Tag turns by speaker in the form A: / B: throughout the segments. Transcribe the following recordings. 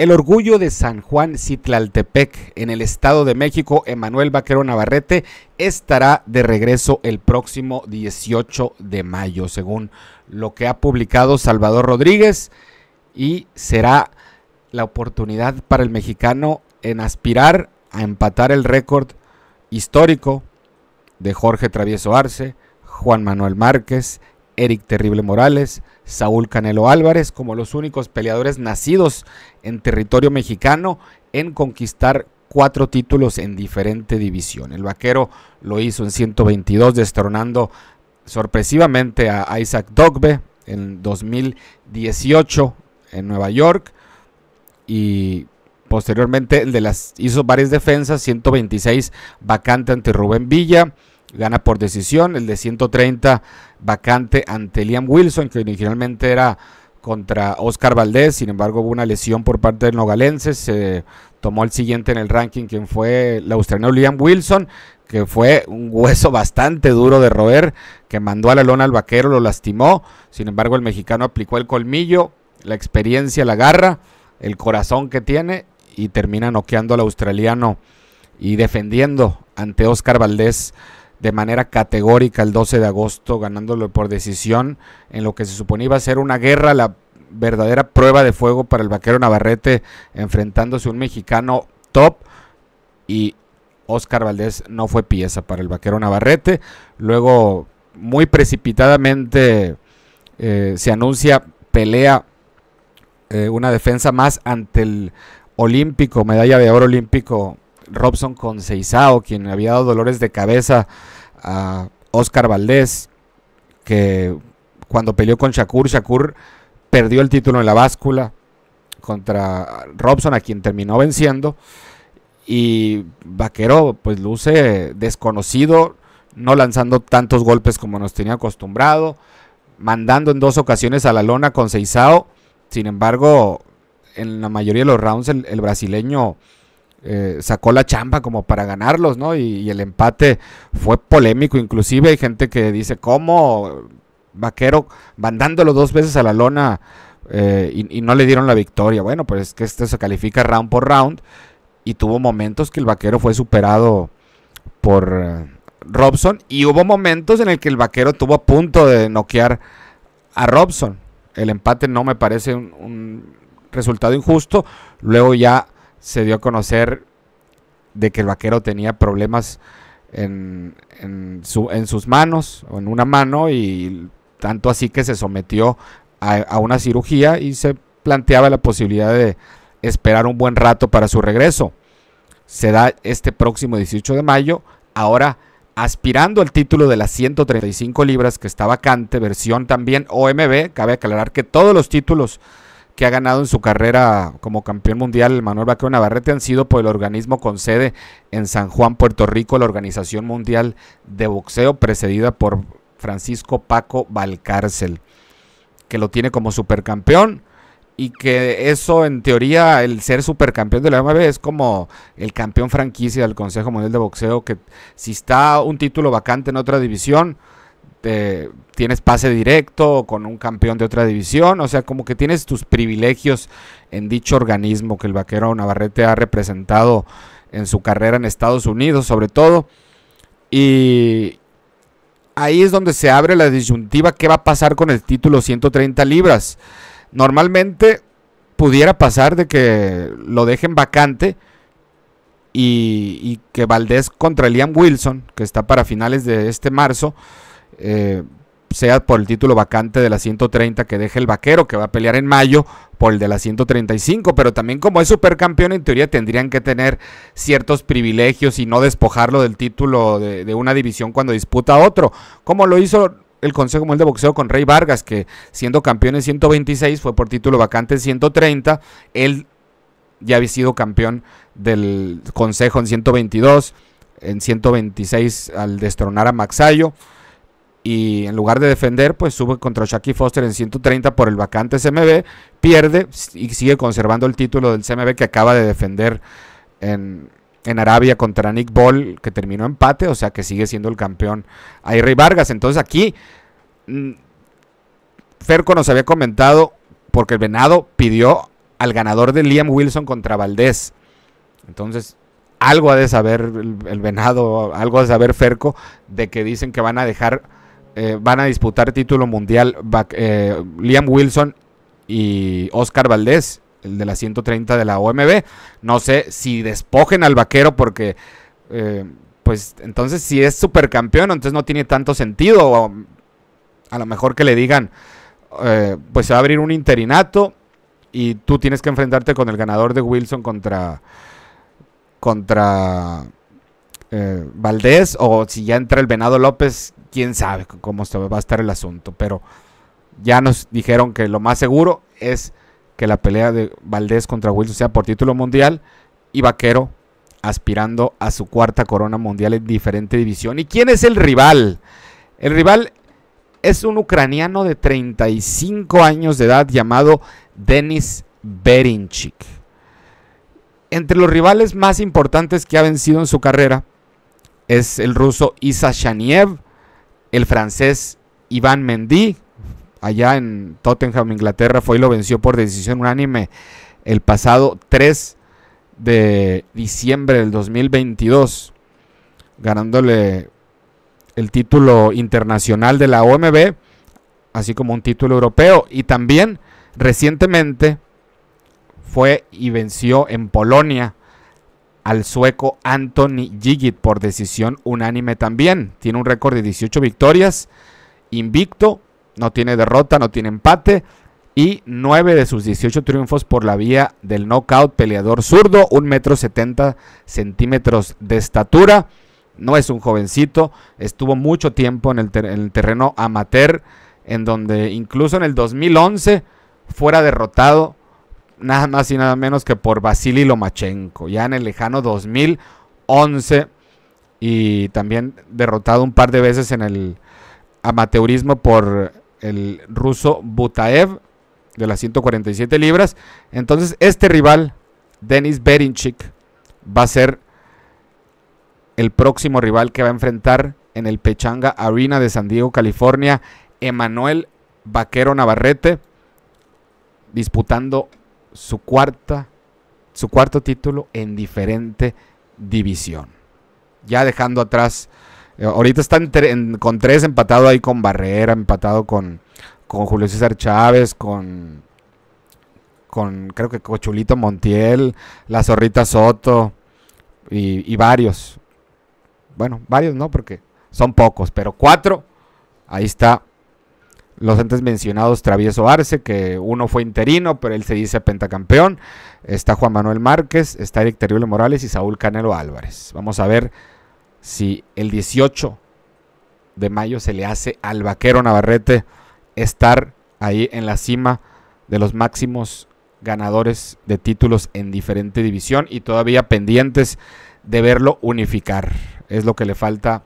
A: El orgullo de San Juan Citlaltepec en el Estado de México, Emanuel Vaquero Navarrete, estará de regreso el próximo 18 de mayo, según lo que ha publicado Salvador Rodríguez, y será la oportunidad para el mexicano en aspirar a empatar el récord histórico de Jorge Travieso Arce, Juan Manuel Márquez Eric Terrible Morales, Saúl Canelo Álvarez como los únicos peleadores nacidos en territorio mexicano en conquistar cuatro títulos en diferente división. El vaquero lo hizo en 122 destronando sorpresivamente a Isaac Dogbe en 2018 en Nueva York y posteriormente de las hizo varias defensas, 126 vacante ante Rubén Villa, gana por decisión. El de 130 vacante ante Liam Wilson, que originalmente era contra Oscar Valdés, sin embargo hubo una lesión por parte del nogalense, se tomó el siguiente en el ranking, quien fue el australiano Liam Wilson, que fue un hueso bastante duro de roer, que mandó a la lona al vaquero, lo lastimó, sin embargo el mexicano aplicó el colmillo, la experiencia, la garra, el corazón que tiene y termina noqueando al australiano y defendiendo ante Oscar Valdés de manera categórica el 12 de agosto, ganándolo por decisión en lo que se suponía iba a ser una guerra, la verdadera prueba de fuego para el vaquero Navarrete, enfrentándose a un mexicano top y Oscar Valdés no fue pieza para el vaquero Navarrete. Luego, muy precipitadamente, eh, se anuncia pelea, eh, una defensa más ante el olímpico, medalla de oro olímpico Robson con Seizao, quien había dado dolores de cabeza a Oscar Valdés, que cuando peleó con Shakur, Shakur perdió el título en la báscula contra Robson, a quien terminó venciendo. Y Vaquero, pues luce desconocido, no lanzando tantos golpes como nos tenía acostumbrado, mandando en dos ocasiones a la lona con Seizao. Sin embargo, en la mayoría de los rounds el, el brasileño eh, sacó la chamba como para ganarlos, ¿no? Y, el empate fue polémico, inclusive hay gente que dice, ¿cómo Vaquero mandándolo dos veces a la lona eh, y, no le dieron la victoria? Bueno, pues es que este se califica round por round y tuvo momentos que el Vaquero fue superado por eh, Robson y hubo momentos en el que el Vaquero tuvo a punto de noquear a Robson. El empate no me parece un resultado injusto. Luego ya se dio a conocer de que el vaquero tenía problemas en, su, en sus manos, o en una mano, y tanto así que se sometió a, a una cirugía y se planteaba la posibilidad de esperar un buen rato para su regreso. Se da este próximo 18 de mayo, ahora aspirando al título de las 135 libras que está vacante, versión también OMB. Cabe aclarar que todos los títulos que ha ganado en su carrera como campeón mundial Manuel Vaquero Navarrete han sido por el organismo con sede en San Juan, Puerto Rico, la Organización Mundial de Boxeo, precedida por Francisco Paco Valcárcel, que lo tiene como supercampeón y que eso en teoría el ser supercampeón de la MB es como el campeón franquicia del Consejo Mundial de Boxeo que si está un título vacante en otra división tienes pase directo con un campeón de otra división, o sea, como que tienes tus privilegios en dicho organismo que el vaquero Navarrete ha representado en su carrera en Estados Unidos, sobre todo. Y ahí es donde se abre la disyuntiva qué va a pasar con el título 130 libras. Normalmente pudiera pasar de que lo dejen vacante y, y que Valdés contra Liam Wilson, que está para finales de este marzo, eh, sea por el título vacante de la 130 que deje el vaquero, que va a pelear en mayo por el de la 135, pero también como es supercampeón, en teoría tendrían que tener ciertos privilegios y no despojarlo del título de, una división cuando disputa otro, como lo hizo el Consejo Mundial de Boxeo con Rey Vargas, que siendo campeón en 126 fue por título vacante en 130, él ya había sido campeón del Consejo en 122, en 126 al destronar a Maxayo y en lugar de defender, pues sube contra Shaki Foster en 130 por el vacante CMB, pierde y sigue conservando el título del CMB que acaba de defender en, Arabia contra Nick Ball, que terminó empate, o sea que sigue siendo el campeón Rey Vargas. Entonces aquí mm, Ferco nos había comentado, porque el Venado pidió al ganador de Liam Wilson contra Valdés. Entonces, algo ha de saber el Venado, algo ha de saber Ferco de que dicen que van a dejar eh, van a disputar título mundial eh, Liam Wilson y Oscar Valdés, el de la 130 de la OMB. No sé si despojen al vaquero porque, eh, pues entonces si es supercampeón, entonces no tiene tanto sentido. a lo mejor que le digan, pues se va a abrir un interinato y tú tienes que enfrentarte con el ganador de Wilson contra... contra Valdés o si ya entra el Venado López, quién sabe cómo va a estar el asunto, pero ya nos dijeron que lo más seguro es que la pelea de Valdés contra Wilson sea por título mundial y Vaquero aspirando a su cuarta corona mundial en diferente división. ¿Y quién es el rival? El rival es un ucraniano de 35 años de edad llamado Denis Berinchik. Entre los rivales más importantes que ha vencido en su carrera es el ruso Isa Shaniev, el francés Iván Mendy, allá en Tottenham, Inglaterra, fue y lo venció por decisión unánime el pasado 3 de diciembre del 2022, ganándole el título internacional de la OMB, así como un título europeo. Y también recientemente fue y venció en Polonia al sueco Anthony Gigit por decisión unánime también. Tiene un récord de 18 victorias, invicto, no tiene derrota, no tiene empate y nueve de sus 18 triunfos por la vía del knockout peleador zurdo, un metro 70 centímetros de estatura. No es un jovencito, estuvo mucho tiempo en el terreno amateur, en donde incluso en el 2011 fuera derrotado nada más y nada menos que por Vasily Lomachenko, ya en el lejano 2011 y también derrotado un par de veces en el amateurismo por el ruso Butaev de las 147 libras. Entonces este rival, Denis Berinchik, va a ser el próximo rival que va a enfrentar en el Pechanga Arena de San Diego, California, Emanuel Vaquero Navarrete, disputando su, cuarta, su cuarto título en diferente división. Ya dejando atrás, eh, ahorita está con tres empatado ahí con Barrera, empatado con, Julio César Chávez, con, con creo que Cochulito Montiel, La Zorrita Soto y, y varios. Bueno, varios no, porque son pocos, pero cuatro, ahí está los antes mencionados Travieso Arce, que uno fue interino, pero él se dice pentacampeón. Está Juan Manuel Márquez, está Eric Terrible Morales y Saúl Canelo Álvarez. Vamos a ver si el 18 de mayo se le hace al vaquero Navarrete estar ahí en la cima de los máximos ganadores de títulos en diferente división y todavía pendientes de verlo unificar. Es lo que le falta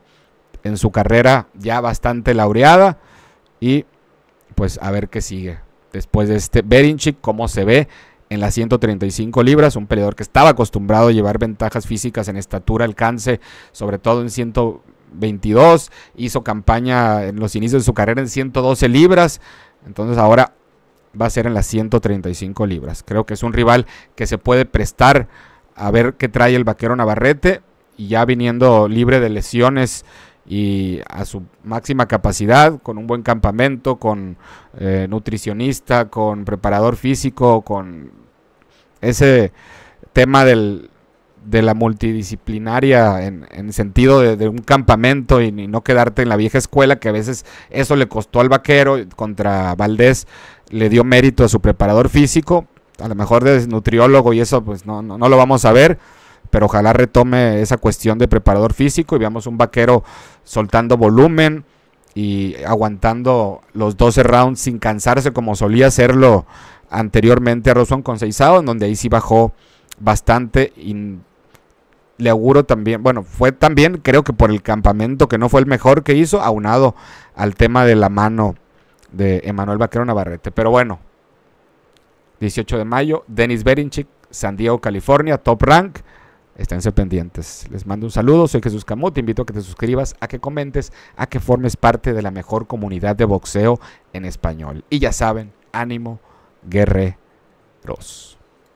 A: en su carrera ya bastante laureada y pues a ver qué sigue. Después de este Berinchik, cómo se ve en las 135 libras, un peleador que estaba acostumbrado a llevar ventajas físicas en estatura, alcance, sobre todo en 122, hizo campaña en los inicios de su carrera en 112 libras, entonces ahora va a ser en las 135 libras. Creo que es un rival que se puede prestar a ver qué trae el vaquero Navarrete y ya viniendo libre de lesiones y a su máxima capacidad, con un buen campamento, con eh, nutricionista, con preparador físico, con ese tema del, de la multidisciplinaria en, sentido de, un campamento y, no quedarte en la vieja escuela, que a veces eso le costó al vaquero contra Valdés, le dio mérito a su preparador físico, a lo mejor de nutriólogo y eso pues no, no lo vamos a ver pero ojalá retome esa cuestión de preparador físico y veamos un vaquero soltando volumen y aguantando los 12 rounds sin cansarse como solía hacerlo anteriormente a Roswell con en donde ahí sí bajó bastante y le auguro también, bueno, fue también creo que por el campamento que no fue el mejor que hizo, aunado al tema de la mano de Emanuel Vaquero Navarrete. Pero bueno, 18 de mayo, Denis Berinchik, San Diego, California, top rank. Esténse pendientes. Les mando un saludo, soy Jesús Camus. te invito a que te suscribas, a que comentes, a que formes parte de la mejor comunidad de boxeo en español. Y ya saben, ánimo, guerreros.